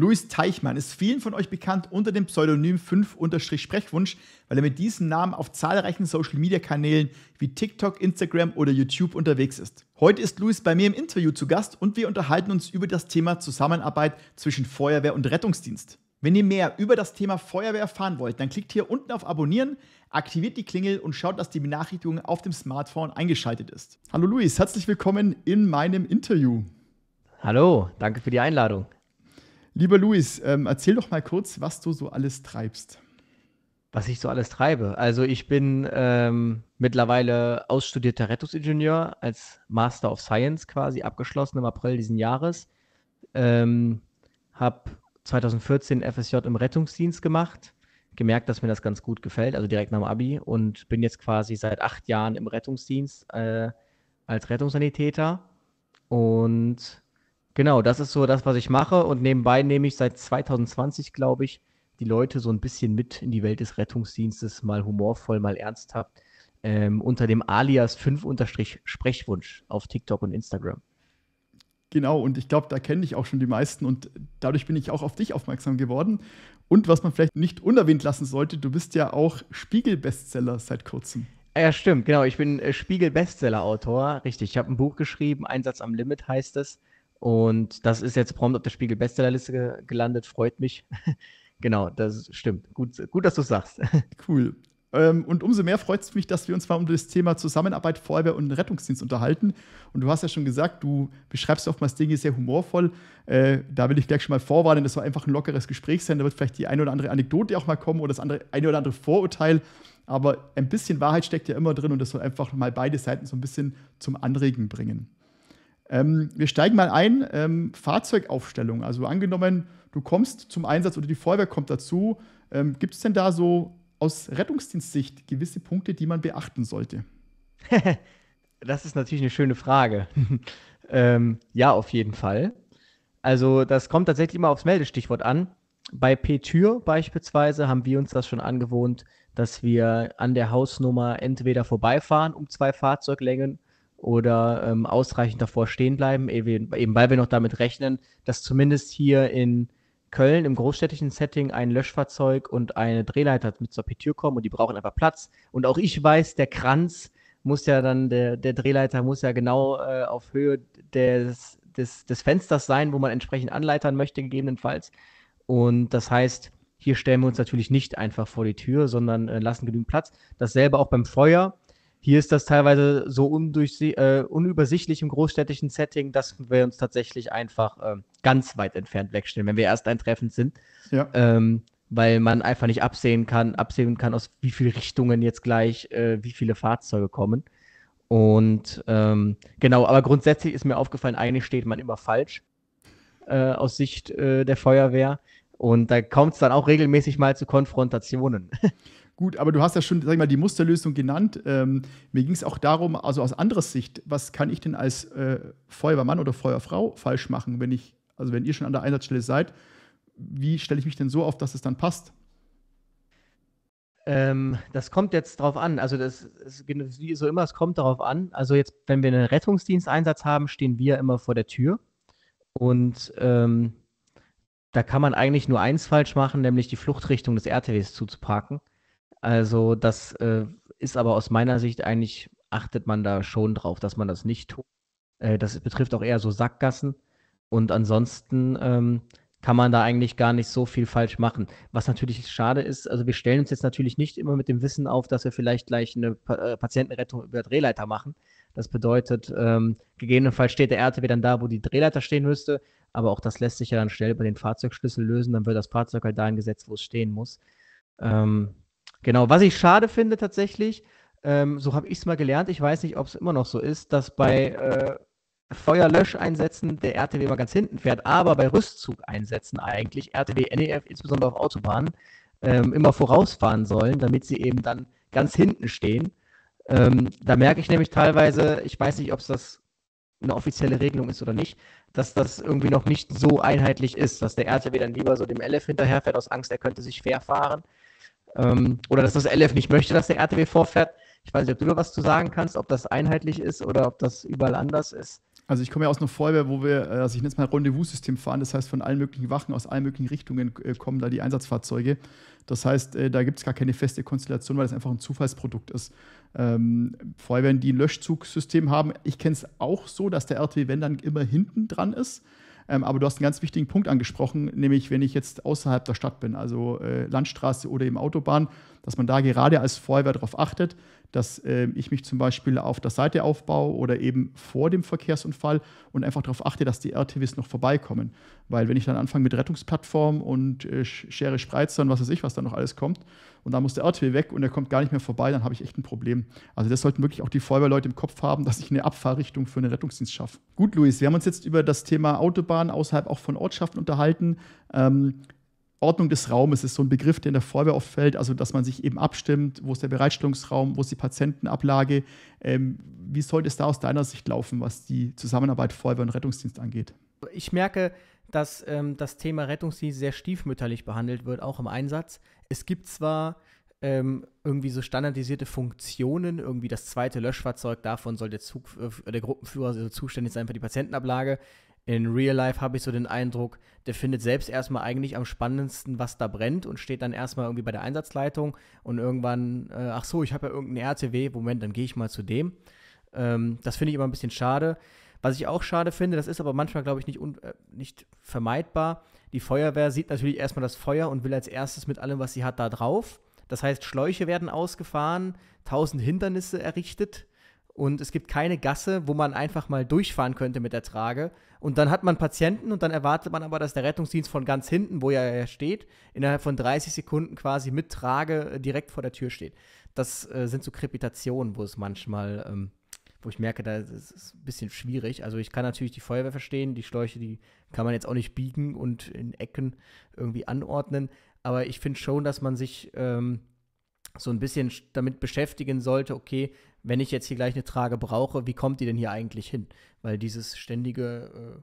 Luis Teichmann ist vielen von euch bekannt unter dem Pseudonym 5-Sprechwunsch, weil er mit diesem Namen auf zahlreichen Social-Media-Kanälen wie TikTok, Instagram oder YouTube unterwegs ist. Heute ist Luis bei mir im Interview zu Gast und wir unterhalten uns über das Thema Zusammenarbeit zwischen Feuerwehr und Rettungsdienst. Wenn ihr mehr über das Thema Feuerwehr erfahren wollt, dann klickt hier unten auf Abonnieren, aktiviert die Klingel und schaut, dass die Benachrichtigung auf dem Smartphone eingeschaltet ist. Hallo Luis, herzlich willkommen in meinem Interview. Hallo, danke für die Einladung. Lieber Luis, ähm, erzähl doch mal kurz, was du so alles treibst. Was ich so alles treibe. Also ich bin ähm, mittlerweile ausstudierter Rettungsingenieur als Master of Science quasi abgeschlossen im April diesen Jahres. Ähm, habe 2014 FSJ im Rettungsdienst gemacht, gemerkt, dass mir das ganz gut gefällt, also direkt nach dem Abi und bin jetzt quasi seit acht Jahren im Rettungsdienst äh, als Rettungssanitäter und Genau, das ist so das, was ich mache. Und nebenbei nehme ich seit 2020, glaube ich, die Leute so ein bisschen mit in die Welt des Rettungsdienstes, mal humorvoll, mal ernsthaft, ähm, unter dem Alias 5-Sprechwunsch auf TikTok und Instagram. Genau, und ich glaube, da kenne ich auch schon die meisten und dadurch bin ich auch auf dich aufmerksam geworden. Und was man vielleicht nicht unerwähnt lassen sollte, du bist ja auch Spiegel-Bestseller seit kurzem. Ja, stimmt, genau. Ich bin äh, Spiegel-Bestseller-Autor, richtig. Ich habe ein Buch geschrieben, Einsatz am Limit heißt es. Und das ist jetzt prompt auf der Spiegel Bestsellerliste gelandet, freut mich. genau, das stimmt. Gut, gut dass du es sagst. cool. Ähm, und umso mehr freut es mich, dass wir uns mal um das Thema Zusammenarbeit, Feuerwehr und Rettungsdienst unterhalten. Und du hast ja schon gesagt, du beschreibst oftmals Dinge sehr humorvoll. Äh, da will ich gleich schon mal vorwarnen, das soll einfach ein lockeres Gespräch sein. Da wird vielleicht die eine oder andere Anekdote auch mal kommen oder das andere, eine oder andere Vorurteil. Aber ein bisschen Wahrheit steckt ja immer drin und das soll einfach mal beide Seiten so ein bisschen zum Anregen bringen. Ähm, wir steigen mal ein, ähm, Fahrzeugaufstellung. Also angenommen, du kommst zum Einsatz oder die Feuerwehr kommt dazu. Ähm, Gibt es denn da so aus Rettungsdienstsicht gewisse Punkte, die man beachten sollte? das ist natürlich eine schöne Frage. Ähm, ja, auf jeden Fall. Also das kommt tatsächlich immer aufs Meldestichwort an. Bei P-Tür beispielsweise haben wir uns das schon angewohnt, dass wir an der Hausnummer entweder vorbeifahren um zwei Fahrzeuglängen oder ähm, ausreichend davor stehen bleiben, eben weil wir noch damit rechnen, dass zumindest hier in Köln im großstädtischen Setting ein Löschfahrzeug und eine Drehleiter mit zur Petür kommen und die brauchen einfach Platz. Und auch ich weiß, der Kranz muss ja dann, der, der Drehleiter muss ja genau äh, auf Höhe des, des, des Fensters sein, wo man entsprechend anleitern möchte, gegebenenfalls. Und das heißt, hier stellen wir uns natürlich nicht einfach vor die Tür, sondern äh, lassen genügend Platz. Dasselbe auch beim Feuer. Hier ist das teilweise so äh, unübersichtlich im großstädtischen Setting, dass wir uns tatsächlich einfach äh, ganz weit entfernt wegstellen, wenn wir erst eintreffend sind. Ja. Ähm, weil man einfach nicht absehen kann, absehen kann, aus wie vielen Richtungen jetzt gleich äh, wie viele Fahrzeuge kommen. Und ähm, genau, aber grundsätzlich ist mir aufgefallen, eigentlich steht man immer falsch äh, aus Sicht äh, der Feuerwehr. Und da kommt es dann auch regelmäßig mal zu Konfrontationen. Gut, aber du hast ja schon, sag ich mal, die Musterlösung genannt. Ähm, mir ging es auch darum, also aus anderer Sicht, was kann ich denn als äh, Feuerwehrmann oder Feuerfrau falsch machen, wenn ich, also wenn ihr schon an der Einsatzstelle seid, wie stelle ich mich denn so auf, dass es dann passt? Ähm, das kommt jetzt drauf an. Also das ist wie so immer, es kommt darauf an. Also jetzt, wenn wir einen Rettungsdiensteinsatz haben, stehen wir immer vor der Tür und ähm, da kann man eigentlich nur eins falsch machen, nämlich die Fluchtrichtung des RTWs zuzuparken also das äh, ist aber aus meiner Sicht eigentlich, achtet man da schon drauf, dass man das nicht tut. Äh, das betrifft auch eher so Sackgassen. Und ansonsten ähm, kann man da eigentlich gar nicht so viel falsch machen. Was natürlich schade ist, also wir stellen uns jetzt natürlich nicht immer mit dem Wissen auf, dass wir vielleicht gleich eine pa äh, Patientenrettung über Drehleiter machen. Das bedeutet, ähm, gegebenenfalls steht der RTW dann da, wo die Drehleiter stehen müsste, aber auch das lässt sich ja dann schnell über den Fahrzeugschlüssel lösen, dann wird das Fahrzeug halt dahin gesetzt, wo es stehen muss. Ähm, Genau, was ich schade finde tatsächlich, ähm, so habe ich es mal gelernt, ich weiß nicht, ob es immer noch so ist, dass bei äh, Feuerlöscheinsätzen der RTW immer ganz hinten fährt, aber bei Rüstzugeinsätzen eigentlich RTW, NEF, insbesondere auf Autobahnen, ähm, immer vorausfahren sollen, damit sie eben dann ganz hinten stehen. Ähm, da merke ich nämlich teilweise, ich weiß nicht, ob es das eine offizielle Regelung ist oder nicht, dass das irgendwie noch nicht so einheitlich ist, dass der RTW dann lieber so dem LF hinterherfährt aus Angst, er könnte sich fair fahren ähm, oder dass das LF nicht möchte, dass der RTW vorfährt. Ich weiß nicht, ob du da was zu sagen kannst, ob das einheitlich ist oder ob das überall anders ist. Also ich komme ja aus einer Feuerwehr, wo wir, äh, also ich nenne es mal Rendezvous-System fahren, das heißt von allen möglichen Wachen, aus allen möglichen Richtungen äh, kommen da die Einsatzfahrzeuge. Das heißt, äh, da gibt es gar keine feste Konstellation, weil das einfach ein Zufallsprodukt ist. Ähm, Feuerwehren, die ein Löschzugsystem haben, ich kenne es auch so, dass der RTW, wenn dann immer hinten dran ist, ähm, aber du hast einen ganz wichtigen Punkt angesprochen, nämlich wenn ich jetzt außerhalb der Stadt bin, also äh, Landstraße oder eben Autobahn, dass man da gerade als Feuerwehr darauf achtet, dass äh, ich mich zum Beispiel auf der Seite aufbaue oder eben vor dem Verkehrsunfall und einfach darauf achte, dass die RTWs noch vorbeikommen. Weil wenn ich dann anfange mit Rettungsplattform und äh, Schere Spreizer und was weiß ich, was da noch alles kommt, und dann muss der RTW weg und er kommt gar nicht mehr vorbei, dann habe ich echt ein Problem. Also das sollten wirklich auch die Feuerwehrleute im Kopf haben, dass ich eine Abfahrrichtung für einen Rettungsdienst schaffe. Gut, Luis, wir haben uns jetzt über das Thema Autobahn außerhalb auch von Ortschaften unterhalten. Ähm, Ordnung des Raumes ist so ein Begriff, der in der Feuerwehr oft fällt, also dass man sich eben abstimmt, wo ist der Bereitstellungsraum, wo ist die Patientenablage. Ähm, wie sollte es da aus deiner Sicht laufen, was die Zusammenarbeit Feuerwehr und Rettungsdienst angeht? Ich merke, dass ähm, das Thema Rettungsdienst sehr stiefmütterlich behandelt wird, auch im Einsatz es gibt zwar ähm, irgendwie so standardisierte Funktionen, irgendwie das zweite Löschfahrzeug, davon soll der, Zug, äh, der Gruppenführer so also zuständig sein für die Patientenablage. In Real Life habe ich so den Eindruck, der findet selbst erstmal eigentlich am spannendsten, was da brennt und steht dann erstmal irgendwie bei der Einsatzleitung und irgendwann, äh, ach so, ich habe ja irgendeinen RTW, Moment, dann gehe ich mal zu dem. Ähm, das finde ich immer ein bisschen schade. Was ich auch schade finde, das ist aber manchmal, glaube ich, nicht, äh, nicht vermeidbar, die Feuerwehr sieht natürlich erstmal das Feuer und will als erstes mit allem, was sie hat, da drauf. Das heißt, Schläuche werden ausgefahren, tausend Hindernisse errichtet und es gibt keine Gasse, wo man einfach mal durchfahren könnte mit der Trage. Und dann hat man Patienten und dann erwartet man aber, dass der Rettungsdienst von ganz hinten, wo er ja steht, innerhalb von 30 Sekunden quasi mit Trage äh, direkt vor der Tür steht. Das äh, sind so Krepitationen, wo es manchmal ähm, wo ich merke, da ist es ein bisschen schwierig. Also ich kann natürlich die Feuerwehr verstehen, die Schläuche, die kann man jetzt auch nicht biegen und in Ecken irgendwie anordnen. Aber ich finde schon, dass man sich ähm, so ein bisschen damit beschäftigen sollte, okay, wenn ich jetzt hier gleich eine Trage brauche, wie kommt die denn hier eigentlich hin? Weil dieses ständige äh,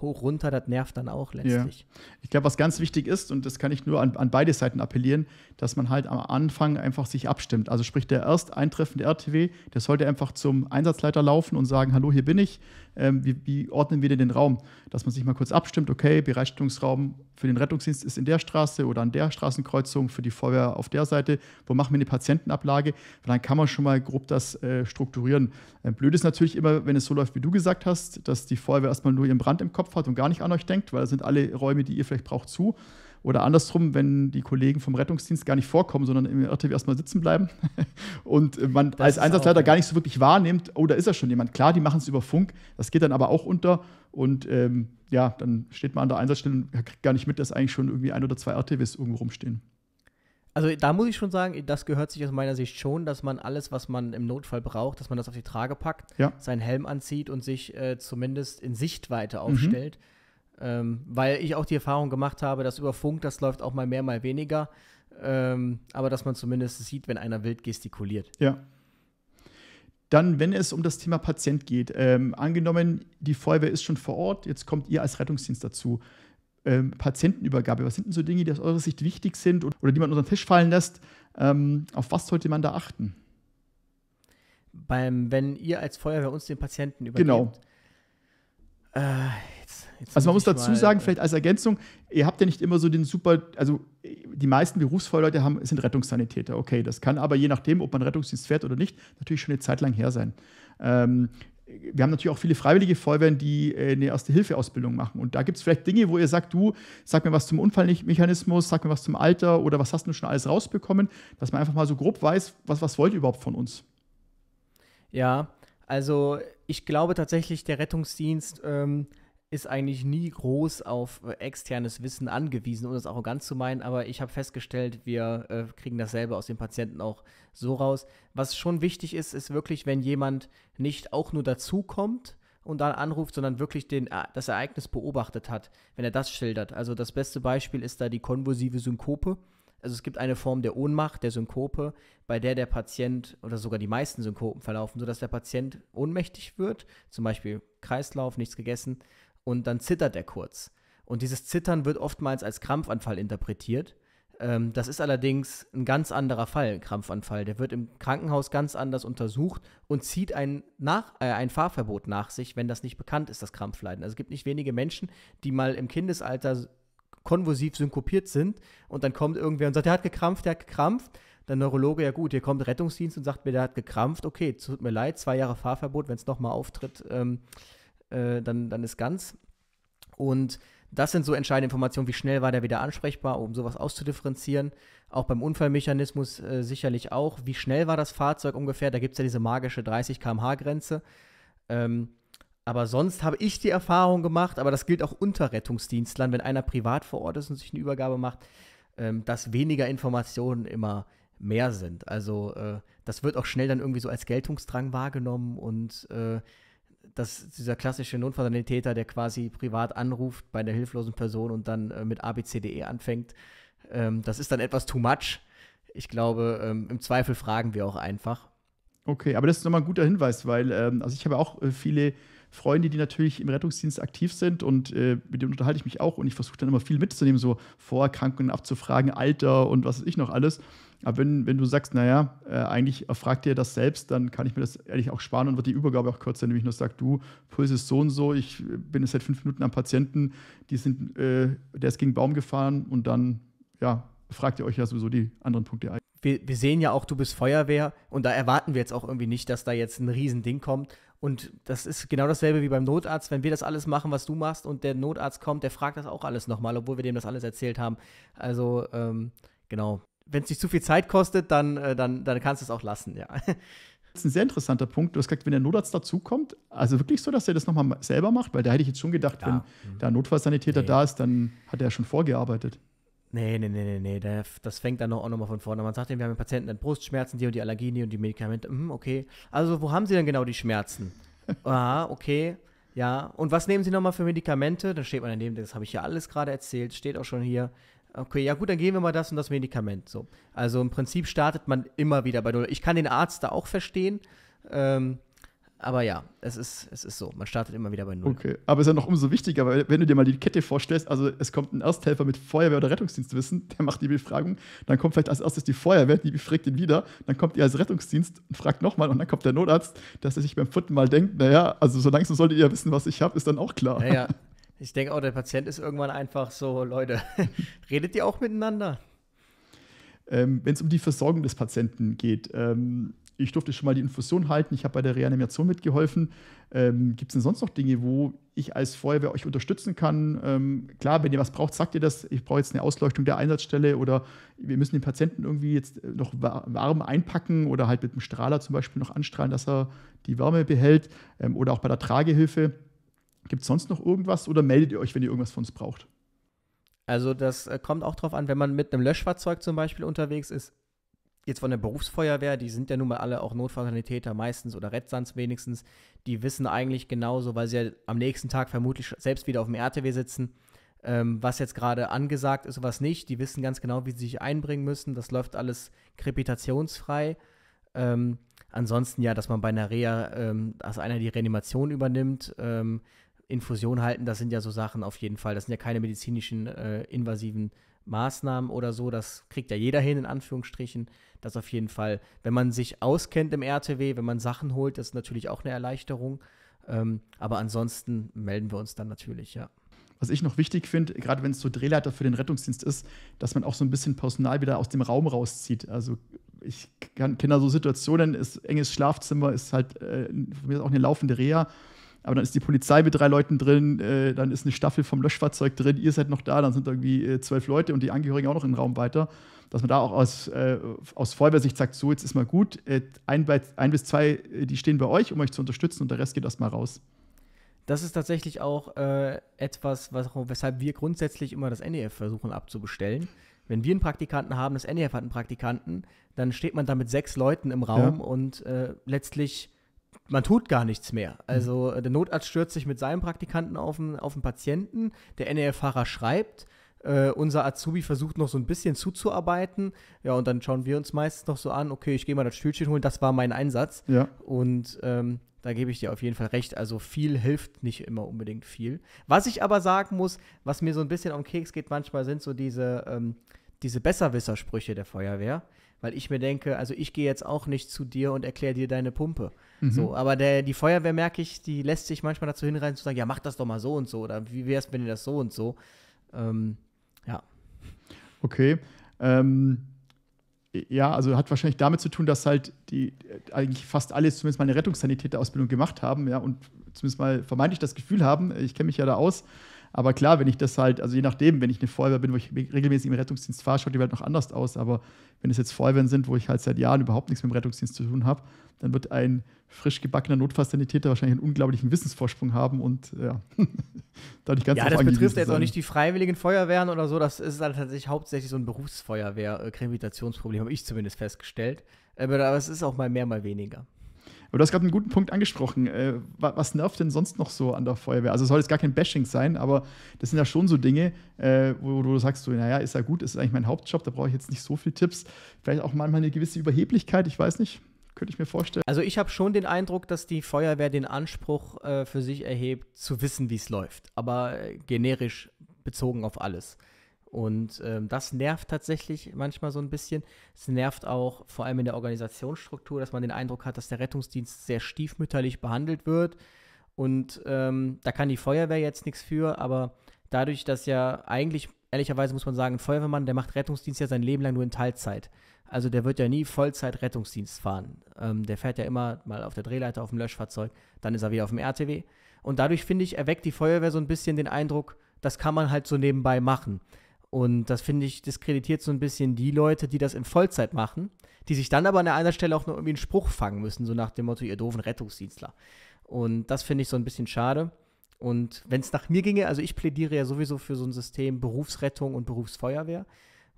hoch, runter, das nervt dann auch letztlich. Ja. Ich glaube, was ganz wichtig ist, und das kann ich nur an, an, beide Seiten appellieren, dass man halt am Anfang einfach sich abstimmt. Also sprich, der erst eintreffende RTW, der sollte einfach zum Einsatzleiter laufen und sagen, hallo, hier bin ich, ähm, wie, wie, ordnen wir denn den Raum? Dass man sich mal kurz abstimmt, okay, Bereitstellungsraum für den Rettungsdienst ist in der Straße oder an der Straßenkreuzung, für die Feuerwehr auf der Seite, wo machen wir eine Patientenablage? Dann kann man schon mal grob das äh, strukturieren. Ähm, blöd ist natürlich immer, wenn es so läuft, wie du gesagt hast, dass die Feuerwehr erstmal nur ihren Brand im Kopf hat und gar nicht an euch denkt, weil da sind alle Räume, die ihr vielleicht braucht, zu. Oder andersrum, wenn die Kollegen vom Rettungsdienst gar nicht vorkommen, sondern im RTW erstmal sitzen bleiben und äh, man das als Einsatzleiter auch, gar nicht so wirklich wahrnimmt, oh, da ist ja schon jemand. Klar, die machen es über Funk, das geht dann aber auch unter und ähm, ja, dann steht man an der Einsatzstelle und kriegt gar nicht mit, dass eigentlich schon irgendwie ein oder zwei RTWs irgendwo rumstehen. Also da muss ich schon sagen, das gehört sich aus meiner Sicht schon, dass man alles, was man im Notfall braucht, dass man das auf die Trage packt, ja. seinen Helm anzieht und sich äh, zumindest in Sichtweite mhm. aufstellt. Mhm. Ähm, weil ich auch die Erfahrung gemacht habe, dass über Funk, das läuft auch mal mehr, mal weniger. Ähm, aber dass man zumindest sieht, wenn einer wild gestikuliert. Ja, dann, wenn es um das Thema Patient geht, ähm, angenommen, die Feuerwehr ist schon vor Ort, jetzt kommt ihr als Rettungsdienst dazu. Ähm, Patientenübergabe, was sind denn so Dinge, die aus eurer Sicht wichtig sind oder, die man unter den Tisch fallen lässt? Ähm, auf was sollte man da achten? Beim, wenn ihr als Feuerwehr uns den Patienten übergebt. Genau. Äh, Jetzt also man muss dazu mal, sagen, äh, vielleicht als Ergänzung, ihr habt ja nicht immer so den super, also die meisten Berufsfeuerleute haben, sind Rettungssanitäter. Okay, das kann aber je nachdem, ob man Rettungsdienst fährt oder nicht, natürlich schon eine Zeit lang her sein. Ähm, wir haben natürlich auch viele freiwillige Feuerwehren, die äh, eine Erste-Hilfe-Ausbildung machen. Und da gibt es vielleicht Dinge, wo ihr sagt, du, sag mir was zum Unfallmechanismus, sag mir was zum Alter oder was hast du schon alles rausbekommen, dass man einfach mal so grob weiß, was, was wollt ihr überhaupt von uns? Ja, also ich glaube tatsächlich, der Rettungsdienst ähm, ist eigentlich nie groß auf äh, externes Wissen angewiesen, um das arrogant zu meinen, aber ich habe festgestellt, wir äh, kriegen dasselbe aus den Patienten auch so raus. Was schon wichtig ist, ist wirklich, wenn jemand nicht auch nur dazukommt und dann anruft, sondern wirklich den, äh, das Ereignis beobachtet hat, wenn er das schildert. Also das beste Beispiel ist da die konvulsive Synkope. Also es gibt eine Form der Ohnmacht, der Synkope, bei der der Patient oder sogar die meisten Synkopen verlaufen, sodass der Patient ohnmächtig wird, zum Beispiel Kreislauf, nichts gegessen und dann zittert er kurz. Und dieses Zittern wird oftmals als Krampfanfall interpretiert. Ähm, das ist allerdings ein ganz anderer Fall, ein Krampfanfall. Der wird im Krankenhaus ganz anders untersucht und zieht ein, nach, äh, ein Fahrverbot nach sich, wenn das nicht bekannt ist, das Krampfleiden. Also es gibt nicht wenige Menschen, die mal im Kindesalter konvulsiv synkopiert sind und dann kommt irgendwer und sagt, der hat gekrampft, der hat gekrampft. Der Neurologe, ja gut, hier kommt Rettungsdienst und sagt mir, der hat gekrampft, okay, tut mir leid, zwei Jahre Fahrverbot, wenn es nochmal auftritt. Ähm, äh, dann, dann ist ganz. Und das sind so entscheidende Informationen, wie schnell war der wieder ansprechbar, um sowas auszudifferenzieren. Auch beim Unfallmechanismus äh, sicherlich auch. Wie schnell war das Fahrzeug ungefähr? Da gibt es ja diese magische 30 km/h-Grenze. Ähm, aber sonst habe ich die Erfahrung gemacht, aber das gilt auch unter Rettungsdienstlern, wenn einer privat vor Ort ist und sich eine Übergabe macht, ähm, dass weniger Informationen immer mehr sind. Also äh, das wird auch schnell dann irgendwie so als Geltungsdrang wahrgenommen und äh, das dieser klassische Notfallsanitäter, der quasi privat anruft bei einer hilflosen Person und dann äh, mit ABCDE anfängt, ähm, das ist dann etwas too much. Ich glaube, ähm, im Zweifel fragen wir auch einfach. Okay, aber das ist nochmal ein guter Hinweis, weil ähm, also ich habe auch äh, viele Freunde, die natürlich im Rettungsdienst aktiv sind und äh, mit denen unterhalte ich mich auch und ich versuche dann immer viel mitzunehmen, so Vorerkrankungen abzufragen, Alter und was weiß ich noch alles. Aber wenn, wenn du sagst, naja, äh, eigentlich fragt ihr das selbst, dann kann ich mir das ehrlich auch sparen und wird die Übergabe auch kürzer, nämlich nur sagt, du, Puls ist so und so, ich bin jetzt seit fünf Minuten am Patienten, die sind, äh, der ist gegen den Baum gefahren und dann, ja, fragt ihr euch ja sowieso die anderen Punkte ein. Wir, wir sehen ja auch, du bist Feuerwehr und da erwarten wir jetzt auch irgendwie nicht, dass da jetzt ein Riesending kommt. Und das ist genau dasselbe wie beim Notarzt. Wenn wir das alles machen, was du machst und der Notarzt kommt, der fragt das auch alles nochmal, obwohl wir dem das alles erzählt haben. Also, ähm, genau wenn es nicht zu viel Zeit kostet, dann, äh, dann, dann kannst du es auch lassen, ja. Das ist ein sehr interessanter Punkt. Du hast gesagt, wenn der Notarzt dazukommt, also wirklich so, dass er das nochmal selber macht, weil da hätte ich jetzt schon gedacht, ja. wenn mhm. der Notfallsanitäter nee. da ist, dann hat er schon vorgearbeitet. Nee, nee, nee, nee, nee. Das fängt dann auch nochmal von vorne. Man sagt ihm, wir haben den Patienten dann Brustschmerzen, die und die Allergien, die und die Medikamente. Hm, okay. Also, wo haben sie denn genau die Schmerzen? ah, okay. Ja, und was nehmen Sie nochmal für Medikamente? Da steht man daneben, das habe ich ja alles gerade erzählt, steht auch schon hier. Okay, ja gut, dann geben wir mal das und das Medikament. So. Also im Prinzip startet man immer wieder bei Null. Ich kann den Arzt da auch verstehen, ähm, aber ja, es ist, es ist so. Man startet immer wieder bei Null. Okay, aber es ist ja noch umso wichtiger, weil wenn du dir mal die Kette vorstellst, also es kommt ein Ersthelfer mit Feuerwehr- oder Rettungsdienstwissen, der macht die Befragung, dann kommt vielleicht als erstes die Feuerwehr, die befragt ihn wieder, dann kommt ihr als Rettungsdienst und fragt nochmal und dann kommt der Notarzt, dass er sich beim vierten Mal denkt, naja, also so langsam solltet ihr ja wissen, was ich habe, ist dann auch klar. Naja, ich denke auch, der Patient ist irgendwann einfach so, Leute, redet ihr auch miteinander? Ähm, Wenn es um die Versorgung des Patienten geht, ähm, ich durfte schon mal die Infusion halten, ich habe bei der Reanimation mitgeholfen. Ähm, Gibt es denn sonst noch Dinge, wo ich als Feuerwehr euch unterstützen kann? Ähm, klar, wenn ihr was braucht, sagt ihr das. Ich brauche jetzt eine Ausleuchtung der Einsatzstelle oder wir müssen den Patienten irgendwie jetzt äh, noch warm einpacken oder halt mit dem Strahler zum Beispiel noch anstrahlen, dass er die Wärme behält ähm, oder auch bei der Tragehilfe. Gibt es sonst noch irgendwas oder meldet ihr euch, wenn ihr irgendwas von uns braucht? Also das äh, kommt auch drauf an, wenn man mit einem Löschfahrzeug zum Beispiel unterwegs ist. Jetzt von der Berufsfeuerwehr, die sind ja nun mal alle auch Notfallsanitäter meistens oder Rettsands wenigstens. Die wissen eigentlich genauso, weil sie ja am nächsten Tag vermutlich selbst wieder auf dem RTW sitzen, ähm, was jetzt gerade angesagt ist und was nicht. Die wissen ganz genau, wie sie sich einbringen müssen. Das läuft alles krepitationsfrei. Ähm, ansonsten ja, dass man bei einer Reha, ähm, dass einer die Reanimation übernimmt, ähm, Infusion halten, das sind ja so Sachen auf jeden Fall. Das sind ja keine medizinischen äh, invasiven Maßnahmen oder so. Das kriegt ja jeder hin, in Anführungsstrichen. Das auf jeden Fall. Wenn man sich auskennt im RTW, wenn man Sachen holt, das ist natürlich auch eine Erleichterung. Ähm, aber ansonsten melden wir uns dann natürlich, ja. Was ich noch wichtig finde, gerade wenn es so Drehleiter für den Rettungsdienst ist, dass man auch so ein bisschen Personal wieder aus dem Raum rauszieht. Also ich kenne da so Situationen, ist enges Schlafzimmer, ist halt äh, auch eine laufende Reha aber dann ist die Polizei mit drei Leuten drin, äh, dann ist eine Staffel vom Löschfahrzeug drin, ihr seid noch da, dann sind irgendwie äh, zwölf Leute und die Angehörigen auch noch im Raum weiter. Dass man da auch aus, äh, aus Feuerwehrsicht sagt, so, jetzt ist mal gut, äh, ein, bei, ein, bis zwei, äh, die stehen bei euch, um euch zu unterstützen und der Rest geht erstmal raus. Das ist tatsächlich auch äh, etwas, was, weshalb wir grundsätzlich immer das NEF versuchen abzubestellen. Wenn wir einen Praktikanten haben, das NEF hat einen Praktikanten, dann steht man da mit sechs Leuten im Raum ja. und letztlich man tut gar nichts mehr. Mhm. Also äh, der Notarzt stürzt sich mit seinem Praktikanten auf den, auf den Patienten, der NEF-Fahrer schreibt, äh, unser Azubi versucht noch so ein bisschen zuzuarbeiten. Ja, und dann schauen wir uns meistens noch so an, okay, ich gehe mal das Stühlchen holen, das war mein Einsatz. Ja. Und ähm, da gebe ich dir auf jeden Fall recht. Also viel hilft nicht immer unbedingt viel. Was ich aber sagen muss, was mir so ein bisschen am Keks geht manchmal, sind so diese, ähm, diese Besserwissersprüche der Feuerwehr weil ich mir denke, also ich gehe jetzt auch nicht zu dir und erkläre dir deine Pumpe. Mhm. So, aber der, die Feuerwehr merke ich, die lässt sich manchmal dazu hinreißen zu sagen, ja, mach das doch mal so und so oder wie wäre es, wenn ihr das so und so. Ähm, ja. Okay. Ähm, ja, also hat wahrscheinlich damit zu tun, dass halt die eigentlich fast alle zumindest mal eine Rettungssanitäterausbildung gemacht haben, ja, und zumindest mal vermeintlich das Gefühl haben, ich kenne mich ja da aus, aber klar, wenn ich das halt, also je nachdem, wenn ich eine Feuerwehr bin, wo ich regelmäßig im Rettungsdienst fahre, schaut die Welt noch anders aus. Aber wenn es jetzt Feuerwehren sind, wo ich halt seit Jahren überhaupt nichts mit dem Rettungsdienst zu tun habe, dann wird ein frisch gebackener Notfallsanitäter wahrscheinlich einen unglaublichen Wissensvorsprung haben und ja, dadurch ganz Ja, das betrifft jetzt auch nicht die freiwilligen Feuerwehren oder so. Das ist halt tatsächlich hauptsächlich so ein Berufsfeuerwehr-Kreditationsproblem, habe ich zumindest festgestellt. Aber es ist auch mal mehr, mal weniger du hast gerade einen guten Punkt angesprochen. Äh, was nervt denn sonst noch so an der Feuerwehr? Also soll jetzt gar kein Bashing sein, aber das sind ja schon so Dinge, äh, wo, wo, du sagst, so, naja, ist ja gut, ist eigentlich mein Hauptjob, da brauche ich jetzt nicht so viele Tipps. Vielleicht auch manchmal eine gewisse Überheblichkeit, ich weiß nicht. Könnte ich mir vorstellen. Also ich habe schon den Eindruck, dass die Feuerwehr den Anspruch äh, für sich erhebt, zu wissen, wie es läuft. Aber äh, generisch bezogen auf alles. Und ähm, das nervt tatsächlich manchmal so ein bisschen. Es nervt auch vor allem in der Organisationsstruktur, dass man den Eindruck hat, dass der Rettungsdienst sehr stiefmütterlich behandelt wird. Und ähm, da kann die Feuerwehr jetzt nichts für, aber dadurch, dass ja eigentlich, ehrlicherweise muss man sagen, ein Feuerwehrmann, der macht Rettungsdienst ja sein Leben lang nur in Teilzeit. Also der wird ja nie Vollzeit Rettungsdienst fahren. Ähm, der fährt ja immer mal auf der Drehleiter, auf dem Löschfahrzeug, dann ist er wieder auf dem RTW. Und dadurch, finde ich, erweckt die Feuerwehr so ein bisschen den Eindruck, das kann man halt so nebenbei machen. Und das finde ich diskreditiert so ein bisschen die Leute, die das in Vollzeit machen, die sich dann aber an einer Stelle auch noch irgendwie einen Spruch fangen müssen, so nach dem Motto, ihr doofen Rettungsdienstler. Und das finde ich so ein bisschen schade. Und wenn es nach mir ginge, also ich plädiere ja sowieso für so ein System Berufsrettung und Berufsfeuerwehr,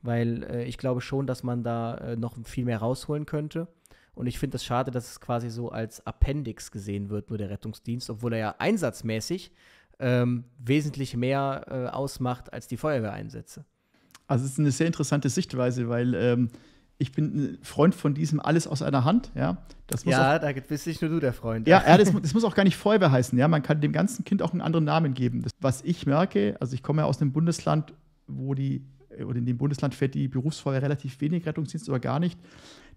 weil äh, ich glaube schon, dass man da äh, noch viel mehr rausholen könnte. Und ich finde es das schade, dass es quasi so als Appendix gesehen wird, nur der Rettungsdienst, obwohl er ja einsatzmäßig ähm, wesentlich mehr äh, ausmacht als die Feuerwehreinsätze. Also es ist eine sehr interessante Sichtweise, weil ähm, ich bin ein Freund von diesem alles aus einer Hand, ja. Das muss ja, auch, da bist nicht nur du der Freund. Ja, ja das, das, muss auch gar nicht Feuerwehr heißen, ja. Man kann dem ganzen Kind auch einen anderen Namen geben. Das, was ich merke, also ich komme ja aus einem Bundesland, wo die oder in dem Bundesland fährt die Berufsfeuerwehr relativ wenig Rettungsdienst oder gar nicht,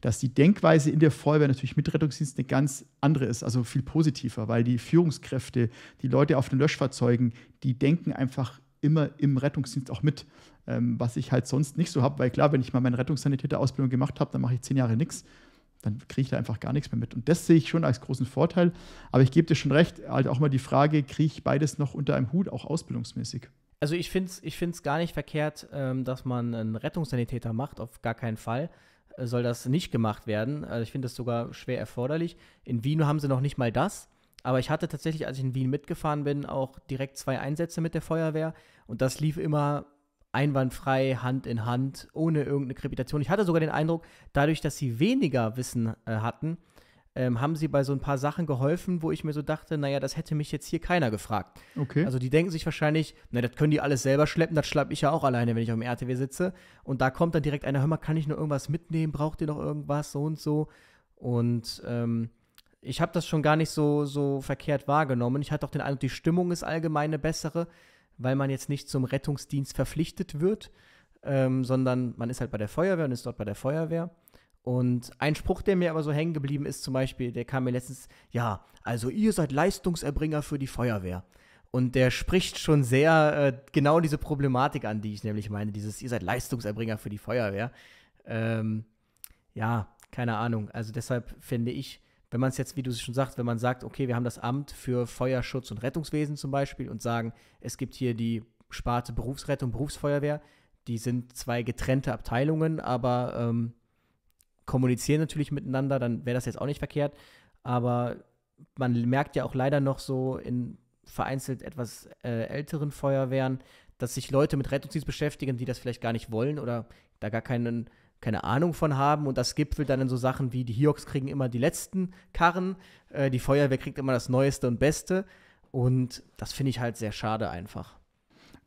dass die Denkweise in der Feuerwehr natürlich mit Rettungsdienst eine ganz andere ist, also viel positiver, weil die Führungskräfte, die Leute auf den Löschfahrzeugen, die denken einfach immer im Rettungsdienst auch mit, ähm, was ich halt sonst nicht so habe, weil klar, wenn ich mal meine Rettungssanitäterausbildung gemacht habe, dann mache ich zehn Jahre nichts, dann kriege ich da einfach gar nichts mehr mit. Und das sehe ich schon als großen Vorteil, aber ich gebe dir schon recht, halt auch mal die Frage, kriege ich beides noch unter einem Hut, auch ausbildungsmäßig? Also ich finde es ich find's gar nicht verkehrt, ähm, dass man einen Rettungssanitäter macht, auf gar keinen Fall äh, soll das nicht gemacht werden. Also ich finde das sogar schwer erforderlich. In Wien haben sie noch nicht mal das. Aber ich hatte tatsächlich, als ich in Wien mitgefahren bin, auch direkt zwei Einsätze mit der Feuerwehr. Und das lief immer einwandfrei, Hand in Hand, ohne irgendeine Krepitation. Ich hatte sogar den Eindruck, dadurch, dass sie weniger Wissen äh, hatten, ähm, haben sie bei so ein paar Sachen geholfen, wo ich mir so dachte, naja, das hätte mich jetzt hier keiner gefragt. Okay. Also die denken sich wahrscheinlich, na, das können die alles selber schleppen, das schleppe ich ja auch alleine, wenn ich auf dem RTW sitze. Und da kommt dann direkt einer, hör mal, kann ich noch irgendwas mitnehmen? Braucht ihr noch irgendwas? So und so. Und ähm, ich habe das schon gar nicht so, so verkehrt wahrgenommen. Ich hatte auch den Eindruck, die Stimmung ist allgemein eine bessere, weil man jetzt nicht zum Rettungsdienst verpflichtet wird, ähm, sondern man ist halt bei der Feuerwehr und ist dort bei der Feuerwehr. Und ein Spruch, der mir aber so hängen geblieben ist, zum Beispiel, der kam mir letztens, ja, also ihr seid Leistungserbringer für die Feuerwehr. Und der spricht schon sehr äh, genau diese Problematik an, die ich nämlich meine, dieses ihr seid Leistungserbringer für die Feuerwehr. Ähm, ja, keine Ahnung. Also deshalb finde ich, wenn man es jetzt, wie du es schon sagst, wenn man sagt, okay, wir haben das Amt für Feuerschutz und Rettungswesen zum Beispiel und sagen, es gibt hier die Sparte Berufsrettung, Berufsfeuerwehr, die sind zwei getrennte Abteilungen, aber ähm, kommunizieren natürlich miteinander, dann wäre das jetzt auch nicht verkehrt. Aber man merkt ja auch leider noch so in vereinzelt etwas äh, älteren Feuerwehren, dass sich Leute mit Rettungsdienst beschäftigen, die das vielleicht gar nicht wollen oder da gar keinen, keine Ahnung von haben. Und das gipfelt dann in so Sachen wie, die Hiox kriegen immer die letzten Karren, äh, die Feuerwehr kriegt immer das Neueste und Beste. Und das finde ich halt sehr schade einfach.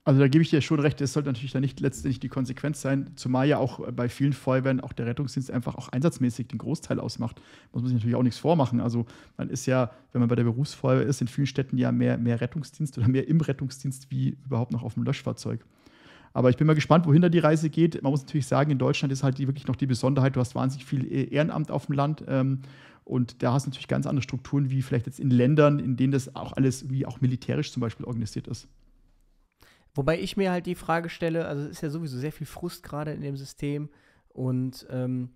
Also da gebe ich dir schon recht, es sollte natürlich dann nicht letztendlich die Konsequenz sein, zumal ja auch äh, bei vielen Feuerwehren auch der Rettungsdienst einfach auch einsatzmäßig den Großteil ausmacht. Muss man sich natürlich auch nichts vormachen. Also man ist ja, wenn man bei der Berufsfeuerwehr ist, in vielen Städten ja mehr, mehr Rettungsdienst oder mehr im Rettungsdienst wie überhaupt noch auf dem Löschfahrzeug. Aber ich bin mal gespannt, wohin da die Reise geht. Man muss natürlich sagen, in Deutschland ist halt wirklich noch die Besonderheit, du hast wahnsinnig viel e- Ehrenamt auf dem Land. Ähm, und da hast du natürlich ganz andere Strukturen wie vielleicht jetzt in Ländern, in denen das auch alles wie auch militärisch zum Beispiel organisiert ist. Wobei ich mir halt die Frage stelle, also es ist ja sowieso sehr viel Frust gerade in dem System und ähm,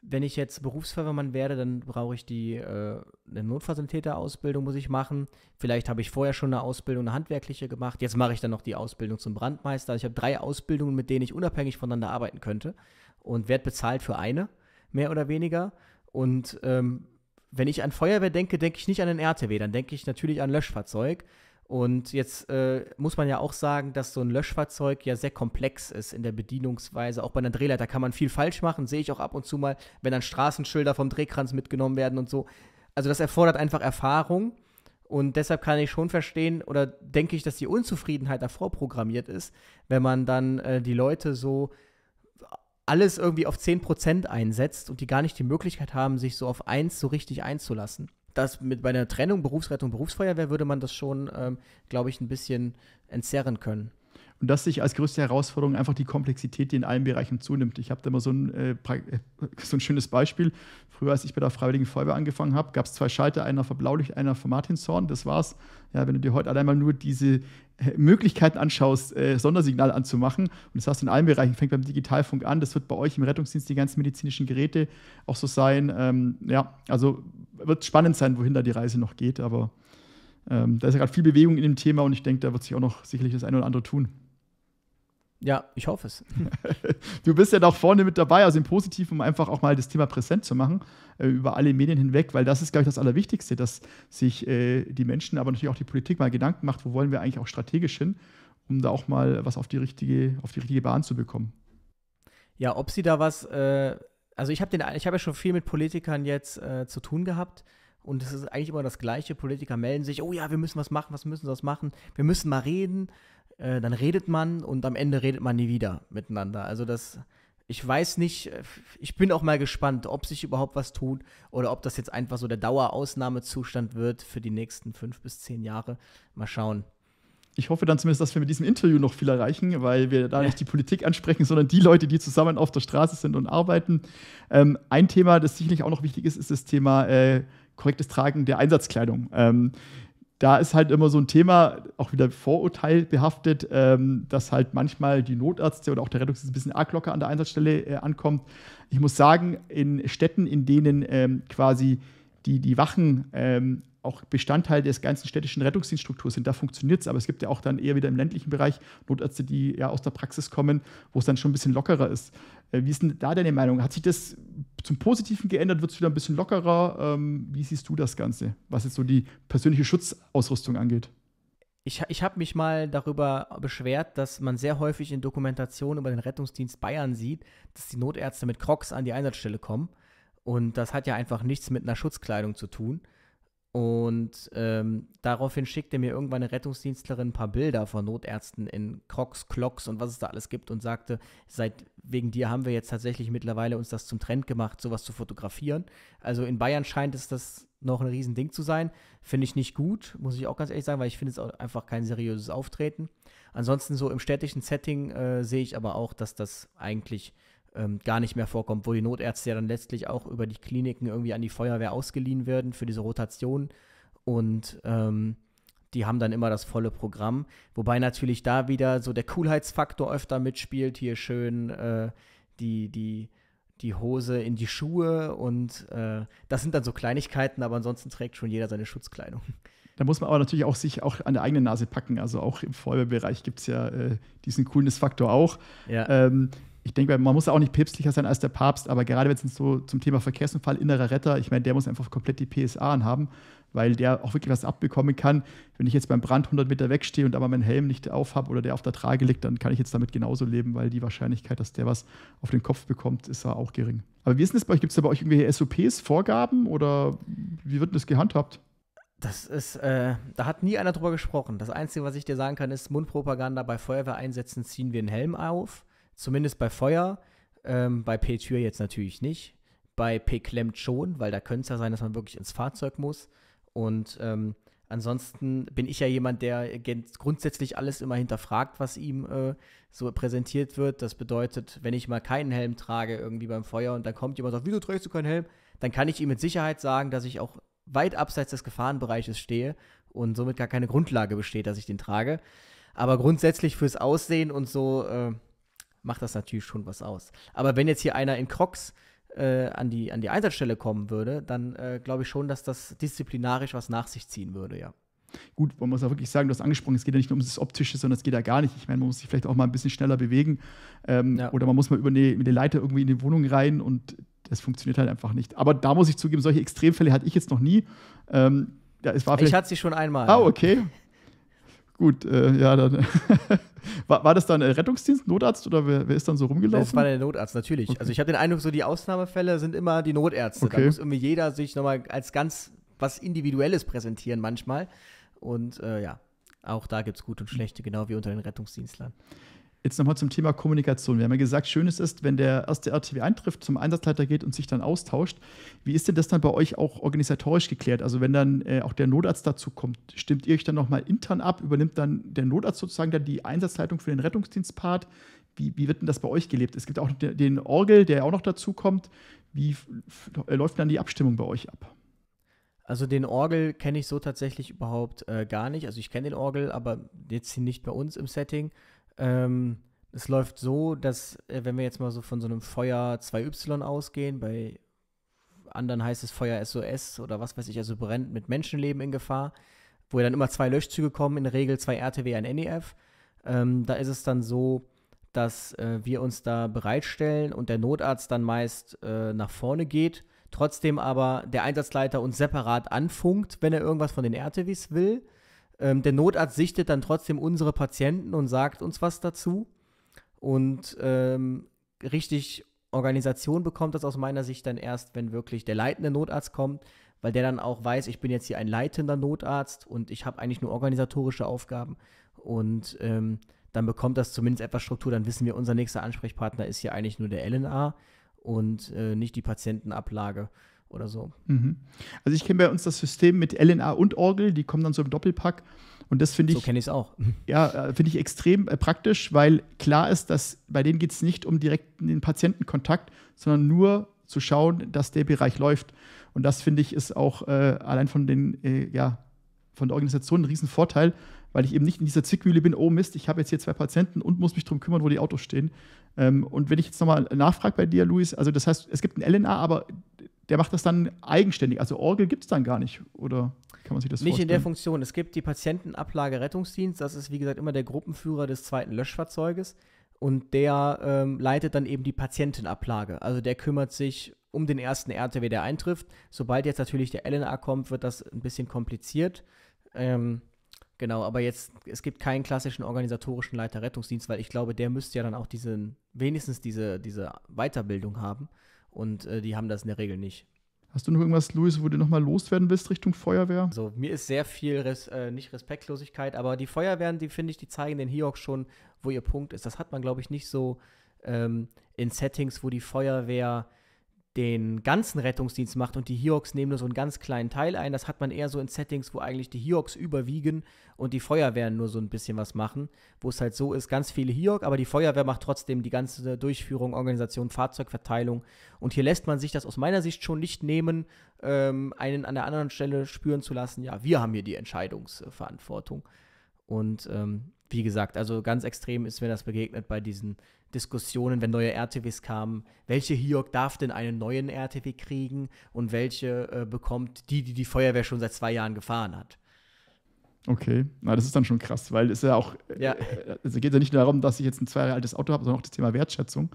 wenn ich jetzt Berufsfeuerwehrmann werde, dann brauche ich die äh, eine Notfallsanitäter-Ausbildung muss ich machen. Vielleicht habe ich vorher schon eine Ausbildung, eine handwerkliche gemacht. Jetzt mache ich dann noch die Ausbildung zum Brandmeister. Also ich habe drei Ausbildungen, mit denen ich unabhängig voneinander arbeiten könnte und werde bezahlt für eine, mehr oder weniger. Und ähm, wenn ich an Feuerwehr denke, denke ich nicht an den RTW, dann denke ich natürlich an Löschfahrzeug und jetzt äh, muss man ja auch sagen, dass so ein Löschfahrzeug ja sehr komplex ist in der Bedienungsweise. Auch bei einer Drehleiter kann man viel falsch machen, sehe ich auch ab und zu mal, wenn dann Straßenschilder vom Drehkranz mitgenommen werden und so. Also das erfordert einfach Erfahrung. Und deshalb kann ich schon verstehen oder denke ich, dass die Unzufriedenheit davor programmiert ist, wenn man dann äh, die Leute so alles irgendwie auf 10% einsetzt und die gar nicht die Möglichkeit haben, sich so auf eins so richtig einzulassen das mit bei einer Trennung Berufsrettung, Berufsfeuerwehr würde man das schon, ähm, glaube ich, ein bisschen entzerren können. Und dass sich als größte Herausforderung einfach die Komplexität, die in allen Bereichen zunimmt. Ich habe da immer so ein, äh, so ein schönes Beispiel. Früher, als ich bei der Freiwilligen Feuerwehr angefangen habe, gab es zwei Schalter, einer für Blaulicht, einer für Martinshorn. Das war's. Ja, wenn du dir heute allein mal nur diese äh, Möglichkeiten anschaust, äh, Sondersignal anzumachen, und das hast du in allen Bereichen, fängt beim Digitalfunk an, das wird bei euch im Rettungsdienst die ganzen medizinischen Geräte auch so sein. Ähm, ja, also wird spannend sein, wohin da die Reise noch geht. Aber ähm, da ist ja gerade viel Bewegung in dem Thema und ich denke, da wird sich auch noch sicherlich das eine oder andere tun. Ja, ich hoffe es. du bist ja auch vorne mit dabei, also im Positiven, um einfach auch mal das Thema präsent zu machen, äh, über alle Medien hinweg, weil das ist, glaube ich, das Allerwichtigste, dass sich äh, die Menschen, aber natürlich auch die Politik mal Gedanken macht, wo wollen wir eigentlich auch strategisch hin, um da auch mal was auf die richtige, auf die richtige Bahn zu bekommen. Ja, ob sie da was äh, also ich habe hab ja schon viel mit Politikern jetzt äh, zu tun gehabt. Und es ist eigentlich immer das Gleiche. Politiker melden sich, oh ja, wir müssen was machen, was müssen was machen, wir müssen mal reden. Äh, dann redet man und am Ende redet man nie wieder miteinander. Also das, ich weiß nicht, äh, ich bin auch mal gespannt, ob sich überhaupt was tut oder ob das jetzt einfach so der Dauerausnahmezustand wird für die nächsten fünf bis zehn Jahre. Mal schauen ich hoffe dann zumindest, dass wir mit diesem Interview noch viel erreichen, weil wir da ja. nicht die Politik ansprechen, sondern die Leute, die zusammen auf der Straße sind und arbeiten. Ähm, ein Thema, das sicherlich auch noch wichtig ist, ist das Thema äh, korrektes Tragen der Einsatzkleidung. Ähm, da ist halt immer so ein Thema, auch wieder Vorurteil behaftet, ähm, dass halt manchmal die Notärzte oder auch der Rettungsdienst ein bisschen arg locker an der Einsatzstelle äh, ankommt. Ich muss sagen, in Städten, in denen ähm, quasi die, die Wachen ähm, auch Bestandteil des ganzen städtischen Rettungsdienststruktur sind. Da funktioniert es, aber es gibt ja auch dann eher wieder im ländlichen Bereich Notärzte, die ja aus der Praxis kommen, wo es dann schon ein bisschen lockerer ist. Äh, wie ist denn da deine Meinung? Hat sich das zum Positiven geändert? Wird es wieder ein bisschen lockerer? Ähm, wie siehst du das Ganze, was jetzt so die persönliche Schutzausrüstung angeht? Ich, ich habe mich mal darüber beschwert, dass man sehr häufig in Dokumentationen über den Rettungsdienst Bayern sieht, dass die Notärzte mit Crocs an die Einsatzstelle kommen. Und das hat ja einfach nichts mit einer Schutzkleidung zu tun. Und ähm, daraufhin schickte mir irgendwann eine Rettungsdienstlerin ein paar Bilder von Notärzten in Crocs, Clocks und was es da alles gibt und sagte, seit wegen dir haben wir jetzt tatsächlich mittlerweile uns das zum Trend gemacht, sowas zu fotografieren. Also in Bayern scheint es das noch ein Riesending zu sein. Finde ich nicht gut, muss ich auch ganz ehrlich sagen, weil ich finde es auch einfach kein seriöses Auftreten. Ansonsten so im städtischen Setting äh, sehe ich aber auch, dass das eigentlich ähm, gar nicht mehr vorkommt, wo die Notärzte ja dann letztlich auch über die Kliniken irgendwie an die Feuerwehr ausgeliehen werden für diese Rotation und ähm, die haben dann immer das volle Programm. Wobei natürlich da wieder so der Coolheitsfaktor öfter mitspielt, hier schön äh, die, die, die Hose in die Schuhe und äh, das sind dann so Kleinigkeiten, aber ansonsten trägt schon jeder seine Schutzkleidung. Da muss man aber natürlich auch sich auch an der eigenen Nase packen. Also auch im Feuerwehrbereich gibt es ja äh, diesen Coolness-Faktor auch. Ja. Ähm, ich denke, man muss auch nicht päpstlicher sein als der Papst, aber gerade wenn es so zum Thema Verkehrsunfall, innerer Retter, ich meine, der muss einfach komplett die PSA anhaben, weil der auch wirklich was abbekommen kann. Wenn ich jetzt beim Brand 100 Meter wegstehe und aber meinen Helm nicht aufhab oder der auf der Trage liegt, dann kann ich jetzt damit genauso leben, weil die Wahrscheinlichkeit, dass der was auf den Kopf bekommt, ist ja auch gering. Aber wie ist denn das bei euch? Gibt es da bei euch irgendwelche SOPs, Vorgaben oder wie wird denn das gehandhabt? Das ist, äh, da hat nie einer drüber gesprochen. Das Einzige, was ich dir sagen kann, ist, Mundpropaganda bei Feuerwehreinsätzen ziehen wir einen Helm auf. Zumindest bei Feuer, ähm, bei P-Tür jetzt natürlich nicht. Bei P-Klemmt schon, weil da könnte es ja sein, dass man wirklich ins Fahrzeug muss. Und ähm, ansonsten bin ich ja jemand, der grundsätzlich alles immer hinterfragt, was ihm äh, so präsentiert wird. Das bedeutet, wenn ich mal keinen Helm trage, irgendwie beim Feuer, und dann kommt jemand und sagt, wieso trägst du keinen Helm? Dann kann ich ihm mit Sicherheit sagen, dass ich auch weit abseits des Gefahrenbereiches stehe und somit gar keine Grundlage besteht, dass ich den trage. Aber grundsätzlich fürs Aussehen und so äh, macht das natürlich schon was aus. Aber wenn jetzt hier einer in Crocs äh, an, die, an die Einsatzstelle kommen würde, dann äh, glaube ich schon, dass das disziplinarisch was nach sich ziehen würde, ja. Gut, man muss auch wirklich sagen, du hast angesprochen, es geht ja nicht nur um das Optische, sondern es geht ja gar nicht. Ich meine, man muss sich vielleicht auch mal ein bisschen schneller bewegen ähm, ja. oder man muss mal über eine, mit der Leiter irgendwie in die Wohnung rein und das funktioniert halt einfach nicht. Aber da muss ich zugeben, solche Extremfälle hatte ich jetzt noch nie. Ähm, ja, es war ich hatte sie schon einmal. Ah, okay. Gut, äh, ja, dann. war, war das dann äh, Rettungsdienst, Notarzt oder wer, wer ist dann so rumgelaufen? Das war der Notarzt, natürlich. Okay. Also ich habe den Eindruck, so die Ausnahmefälle sind immer die Notärzte. Okay. Da muss irgendwie jeder sich nochmal als ganz was Individuelles präsentieren manchmal. Und äh, ja, auch da gibt es gute und schlechte, genau wie unter den Rettungsdienstlern. Jetzt nochmal zum Thema Kommunikation. Wir haben ja gesagt, schön ist es, wenn der erste RTW eintrifft, zum Einsatzleiter geht und sich dann austauscht. Wie ist denn das dann bei euch auch organisatorisch geklärt? Also wenn dann äh, auch der Notarzt dazu kommt, stimmt ihr euch dann nochmal intern ab? Übernimmt dann der Notarzt sozusagen dann die Einsatzleitung für den Rettungsdienstpart? Wie, wie wird denn das bei euch gelebt? Es gibt auch den Orgel, der auch noch dazu kommt. Wie äh, läuft dann die Abstimmung bei euch ab? Also den Orgel kenne ich so tatsächlich überhaupt äh, gar nicht. Also ich kenne den Orgel, aber jetzt nicht bei uns im Setting. Ähm, es läuft so, dass, äh, wenn wir jetzt mal so von so einem Feuer 2Y ausgehen, bei anderen heißt es Feuer SOS oder was weiß ich, also brennt mit Menschenleben in Gefahr, wo ja dann immer zwei Löschzüge kommen, in der Regel zwei RTW, ein NEF. Ähm, da ist es dann so, dass äh, wir uns da bereitstellen und der Notarzt dann meist äh, nach vorne geht, trotzdem aber der Einsatzleiter uns separat anfunkt, wenn er irgendwas von den RTWs will ähm, der Notarzt sichtet dann trotzdem unsere Patienten und sagt uns was dazu. Und ähm, richtig Organisation bekommt das aus meiner Sicht dann erst, wenn wirklich der leitende Notarzt kommt, weil der dann auch weiß, ich bin jetzt hier ein leitender Notarzt und ich habe eigentlich nur organisatorische Aufgaben. Und ähm, dann bekommt das zumindest etwas Struktur. Dann wissen wir, unser nächster Ansprechpartner ist hier eigentlich nur der LNA und äh, nicht die Patientenablage oder so. Mhm. Also ich kenne bei uns das System mit LNA und Orgel, die kommen dann so im Doppelpack. Und das finde ich. So kenne ich es auch. Ja, äh, finde ich extrem äh, praktisch, weil klar ist, dass bei denen geht es nicht um direkten den Patientenkontakt, sondern nur zu schauen, dass der Bereich läuft. Und das finde ich ist auch äh, allein von den, äh, ja, von der Organisation ein Riesenvorteil, weil ich eben nicht in dieser Zickmühle bin, oh Mist, ich habe jetzt hier zwei Patienten und muss mich darum kümmern, wo die Autos stehen. Ähm, und wenn ich jetzt nochmal nachfrage bei dir, Luis, also das heißt, es gibt ein LNA, aber der macht das dann eigenständig. Also Orgel gibt es dann gar nicht, oder kann man sich das nicht vorstellen? Nicht in der Funktion. Es gibt die Patientenablage Rettungsdienst, das ist wie gesagt immer der Gruppenführer des zweiten Löschfahrzeuges und der ähm, leitet dann eben die Patientenablage. Also der kümmert sich um den ersten RTW, der eintrifft. Sobald jetzt natürlich der LNA kommt, wird das ein bisschen kompliziert. Ähm, genau, aber jetzt, es gibt keinen klassischen organisatorischen Leiter Rettungsdienst, weil ich glaube, der müsste ja dann auch diesen, wenigstens diese, diese Weiterbildung haben. Und äh, die haben das in der Regel nicht. Hast du noch irgendwas, Luis, wo du nochmal loswerden willst Richtung Feuerwehr? Also mir ist sehr viel, Res äh, nicht Respektlosigkeit, aber die Feuerwehren, die finde ich, die zeigen den HIOC schon, wo ihr Punkt ist. Das hat man, glaube ich, nicht so ähm, in Settings, wo die Feuerwehr den ganzen Rettungsdienst macht und die Hioks nehmen nur so einen ganz kleinen Teil ein. Das hat man eher so in Settings, wo eigentlich die Hioks überwiegen und die Feuerwehren nur so ein bisschen was machen. Wo es halt so ist, ganz viele Hiok, aber die Feuerwehr macht trotzdem die ganze Durchführung, Organisation, Fahrzeugverteilung. Und hier lässt man sich das aus meiner Sicht schon nicht nehmen, ähm, einen an der anderen Stelle spüren zu lassen, ja, wir haben hier die Entscheidungsverantwortung. Äh, und ähm, wie gesagt, also ganz extrem ist mir das begegnet bei diesen Diskussionen, wenn neue RTWs kamen. Welche HIOC darf denn einen neuen RTW kriegen und welche äh, bekommt die, die die Feuerwehr schon seit zwei Jahren gefahren hat? Okay, na, das ist dann schon krass, weil es ja auch, äh, ja. Äh, also geht ja nicht nur darum, dass ich jetzt ein zwei Jahre altes Auto habe, sondern auch das Thema Wertschätzung,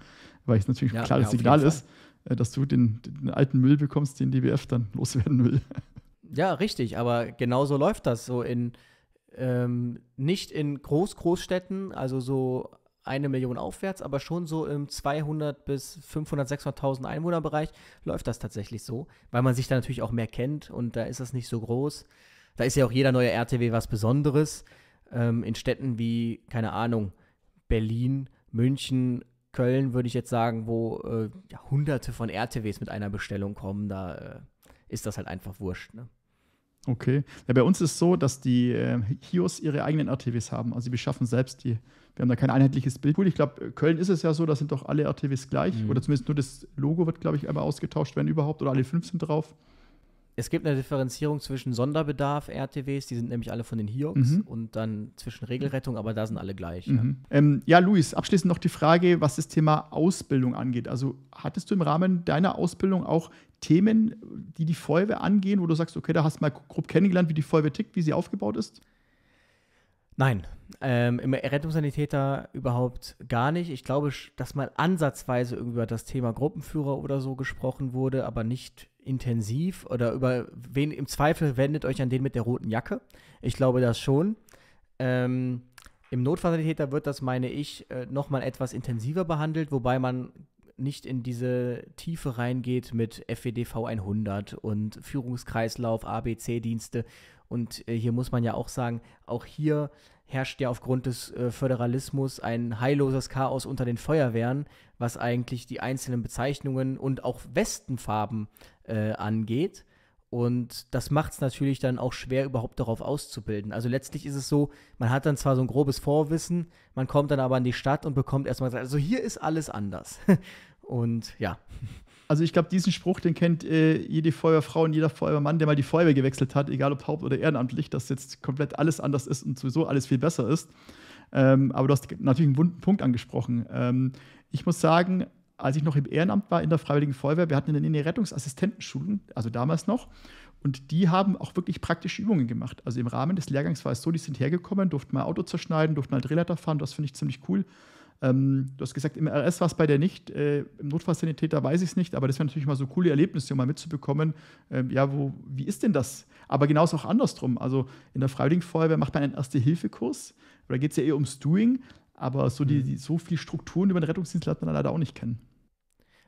weil es natürlich ein klares ja, Signal ist, äh, dass du den, den alten Müll bekommst, den DBF dann loswerden will. Ja, richtig, aber genau so läuft das so in ähm, nicht in Groß-Großstädten, also so eine Million aufwärts, aber schon so im 200 bis 500, 600.000 Einwohnerbereich läuft das tatsächlich so, weil man sich da natürlich auch mehr kennt und da ist das nicht so groß. Da ist ja auch jeder neue RTW was Besonderes. Ähm, in Städten wie, keine Ahnung, Berlin, München, Köln würde ich jetzt sagen, wo äh, ja, hunderte von RTWs mit einer Bestellung kommen, da äh, ist das halt einfach wurscht. Ne? Okay. Ja, bei uns ist es so, dass die äh, HIOS ihre eigenen RTWs haben. Also sie beschaffen selbst die. Wir haben da kein einheitliches Bild. Cool, ich glaube, Köln ist es ja so, da sind doch alle RTWs gleich. Mhm. Oder zumindest nur das Logo wird, glaube ich, einmal ausgetauscht, wenn überhaupt. Oder alle fünf sind drauf es gibt eine Differenzierung zwischen Sonderbedarf RTWs, die sind nämlich alle von den Hiox mhm. und dann zwischen Regelrettung, aber da sind alle gleich. Mhm. Ja. Ähm, ja, Luis, abschließend noch die Frage, was das Thema Ausbildung angeht. Also hattest du im Rahmen deiner Ausbildung auch Themen, die die Feuerwehr angehen, wo du sagst, okay, da hast du mal grob kennengelernt, wie die Feuerwehr tickt, wie sie aufgebaut ist? Nein, ähm, im Rettungssanitäter überhaupt gar nicht. Ich glaube, dass mal ansatzweise über das Thema Gruppenführer oder so gesprochen wurde, aber nicht intensiv oder über wen im Zweifel wendet euch an den mit der roten Jacke. Ich glaube das schon. Ähm, Im Notfallsanitäter wird das, meine ich, äh, nochmal etwas intensiver behandelt, wobei man nicht in diese Tiefe reingeht mit FWDV 100 und Führungskreislauf, ABC-Dienste und äh, hier muss man ja auch sagen, auch hier herrscht ja aufgrund des äh, Föderalismus ein heilloses Chaos unter den Feuerwehren, was eigentlich die einzelnen Bezeichnungen und auch Westenfarben äh, angeht. Und das macht es natürlich dann auch schwer, überhaupt darauf auszubilden. Also letztlich ist es so, man hat dann zwar so ein grobes Vorwissen, man kommt dann aber in die Stadt und bekommt erstmal gesagt, also hier ist alles anders. und ja. Also ich glaube, diesen Spruch, den kennt äh, jede Feuerfrau und jeder Feuermann, der mal die Feuerwehr gewechselt hat, egal ob haupt- oder ehrenamtlich, dass jetzt komplett alles anders ist und sowieso alles viel besser ist. Ähm, aber du hast natürlich einen wunden Punkt angesprochen. Ähm, ich muss sagen, als ich noch im Ehrenamt war in der Freiwilligen Feuerwehr, wir hatten in eine Rettungsassistentenschulen, also damals noch. Und die haben auch wirklich praktische Übungen gemacht. Also im Rahmen des Lehrgangs war es so, die sind hergekommen, durften mal Auto zerschneiden, durften mal Drehleiter fahren, das finde ich ziemlich cool. Ähm, du hast gesagt, im RS war es bei der nicht, äh, im Notfallsanitäter weiß ich es nicht, aber das wäre natürlich mal so coole Erlebnisse, um mal mitzubekommen, äh, ja, wo, wie ist denn das? Aber genauso auch andersrum. Also in der Freiwilligen Feuerwehr macht man einen Erste-Hilfe-Kurs, da geht es ja eher ums Doing, aber so, die, mhm. die, so viele Strukturen über den Rettungsdienst lernt man leider auch nicht kennen.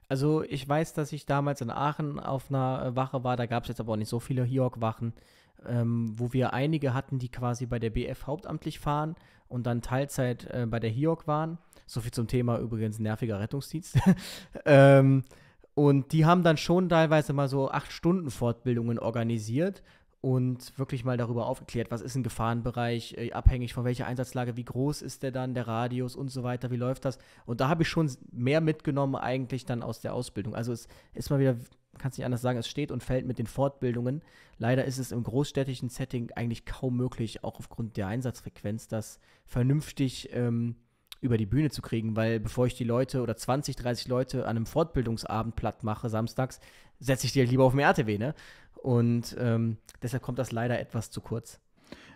Also ich weiß, dass ich damals in Aachen auf einer äh, Wache war, da gab es jetzt aber auch nicht so viele hiog wachen ähm, wo wir einige hatten, die quasi bei der BF hauptamtlich fahren und dann Teilzeit äh, bei der HIOG waren. So viel zum Thema übrigens nerviger Rettungsdienst. ähm, und die haben dann schon teilweise mal so acht Stunden Fortbildungen organisiert und wirklich mal darüber aufgeklärt, was ist ein Gefahrenbereich, äh, abhängig von welcher Einsatzlage, wie groß ist der dann, der Radius und so weiter, wie läuft das. Und da habe ich schon mehr mitgenommen eigentlich dann aus der Ausbildung. Also es ist mal wieder, kannst nicht anders sagen, es steht und fällt mit den Fortbildungen. Leider ist es im großstädtischen Setting eigentlich kaum möglich, auch aufgrund der Einsatzfrequenz, das vernünftig ähm, über die Bühne zu kriegen, weil bevor ich die Leute oder 20, 30 Leute an einem Fortbildungsabend platt mache, samstags, setze ich die halt lieber auf dem RTW, ne? Und ähm, deshalb kommt das leider etwas zu kurz.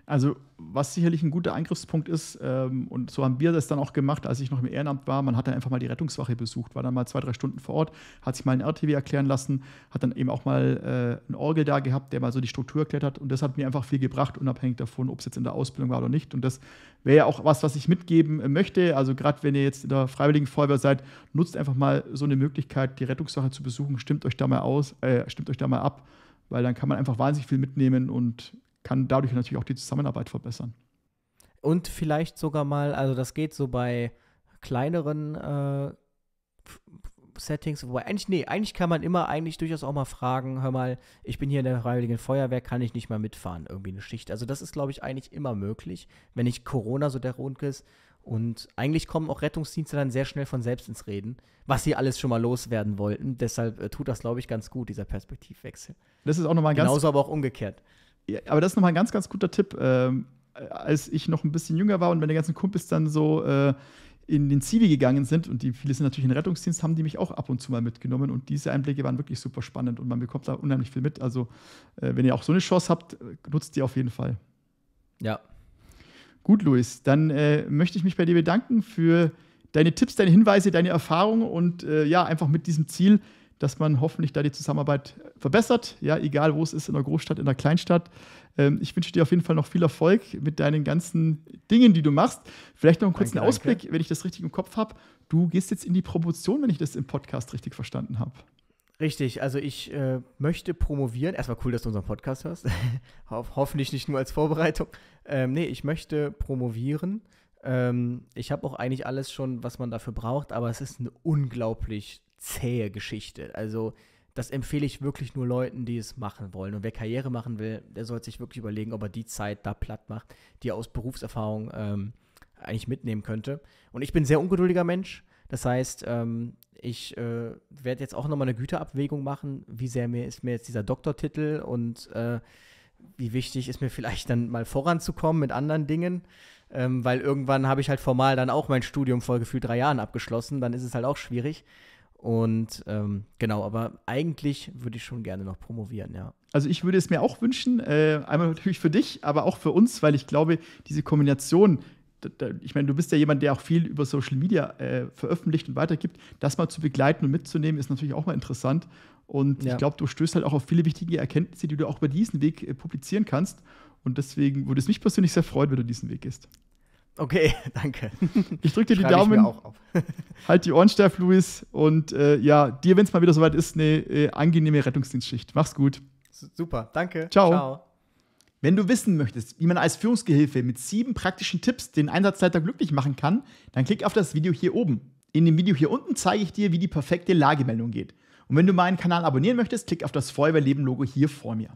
Also, was sicherlich ein guter Eingriffspunkt ist, ähm, und so haben wir das dann auch gemacht, als ich noch im Ehrenamt war. Man hat dann einfach mal die Rettungswache besucht, war dann mal zwei, drei Stunden vor Ort, hat sich mal ein RTW erklären lassen, hat dann eben auch mal äh, einen Orgel da gehabt, der mal so die Struktur erklärt hat. Und das hat mir einfach viel gebracht, unabhängig davon, ob es jetzt in der Ausbildung war oder nicht. Und das wäre ja auch was, was ich mitgeben äh, möchte. Also, gerade wenn ihr jetzt in der Freiwilligen Feuerwehr seid, nutzt einfach mal so eine Möglichkeit, die Rettungswache zu besuchen. Stimmt euch da mal aus, äh, stimmt euch da mal ab, weil dann kann man einfach wahnsinnig viel mitnehmen und kann dadurch natürlich auch die Zusammenarbeit verbessern. Und vielleicht sogar mal, also das geht so bei kleineren äh, Settings, wobei eigentlich, nee, eigentlich kann man immer eigentlich durchaus auch mal fragen, hör mal, ich bin hier in der Freiwilligen Feuerwehr, kann ich nicht mal mitfahren, irgendwie eine Schicht. Also das ist, glaube ich, eigentlich immer möglich, wenn nicht Corona so der Rund ist. Und eigentlich kommen auch Rettungsdienste dann sehr schnell von selbst ins Reden, was sie alles schon mal loswerden wollten. Deshalb äh, tut das, glaube ich, ganz gut, dieser Perspektivwechsel. Das ist auch nochmal ganz. Genauso aber auch umgekehrt. Ja, aber das ist nochmal ein ganz, ganz guter Tipp. Ähm, als ich noch ein bisschen jünger war und meine ganzen Kumpels dann so äh, in den Zivi gegangen sind und die viele sind natürlich in den Rettungsdienst, haben die mich auch ab und zu mal mitgenommen und diese Einblicke waren wirklich super spannend und man bekommt da unheimlich viel mit. Also, äh, wenn ihr auch so eine Chance habt, nutzt die auf jeden Fall. Ja. Gut, Luis, dann äh, möchte ich mich bei dir bedanken für deine Tipps, deine Hinweise, deine Erfahrungen und äh, ja, einfach mit diesem Ziel, dass man hoffentlich da die Zusammenarbeit verbessert. Ja, egal wo es ist, in der Großstadt, in der Kleinstadt. Ähm, ich wünsche dir auf jeden Fall noch viel Erfolg mit deinen ganzen Dingen, die du machst. Vielleicht noch einen kurzen danke, Ausblick, danke. wenn ich das richtig im Kopf habe. Du gehst jetzt in die Promotion, wenn ich das im Podcast richtig verstanden habe. Richtig, also ich äh, möchte promovieren. Erstmal cool, dass du unseren Podcast hörst. Ho hoffentlich nicht nur als Vorbereitung. Ähm, nee, ich möchte promovieren. Ähm, ich habe auch eigentlich alles schon, was man dafür braucht, aber es ist eine unglaublich zähe Geschichte. Also das empfehle ich wirklich nur Leuten, die es machen wollen. Und wer Karriere machen will, der sollte sich wirklich überlegen, ob er die Zeit da platt macht, die er aus Berufserfahrung ähm, eigentlich mitnehmen könnte. Und ich bin ein sehr ungeduldiger Mensch. Das heißt, ähm, ich äh, werde jetzt auch nochmal eine Güterabwägung machen, wie sehr mir ist mir jetzt dieser Doktortitel und äh, wie wichtig ist mir vielleicht dann mal voranzukommen mit anderen Dingen. Ähm, weil irgendwann habe ich halt formal dann auch mein Studium vor gefühlt drei Jahren abgeschlossen, dann ist es halt auch schwierig. Und ähm, genau, aber eigentlich würde ich schon gerne noch promovieren, ja. Also ich würde es mir auch wünschen, äh, einmal natürlich für dich, aber auch für uns, weil ich glaube, diese Kombination, da, da, ich meine, du bist ja jemand, der auch viel über Social Media äh, veröffentlicht und weitergibt, das mal zu begleiten und mitzunehmen, ist natürlich auch mal interessant. Und ja. ich glaube, du stößt halt auch auf viele wichtige Erkenntnisse, die du auch über diesen Weg äh, publizieren kannst. Und deswegen würde es mich persönlich sehr freuen, wenn du diesen Weg gehst. Okay, danke. Ich drücke dir Schreibe die Daumen. halt die Ohren steif, Luis. Und äh, ja, dir, wenn es mal wieder soweit ist, eine äh, angenehme Rettungsdienstschicht. Mach's gut. Super, danke. Ciao. Ciao. Wenn du wissen möchtest, wie man als Führungsgehilfe mit sieben praktischen Tipps den Einsatzleiter glücklich machen kann, dann klick auf das Video hier oben. In dem Video hier unten zeige ich dir, wie die perfekte Lagemeldung geht. Und wenn du meinen Kanal abonnieren möchtest, klick auf das feuerwehrleben logo hier vor mir.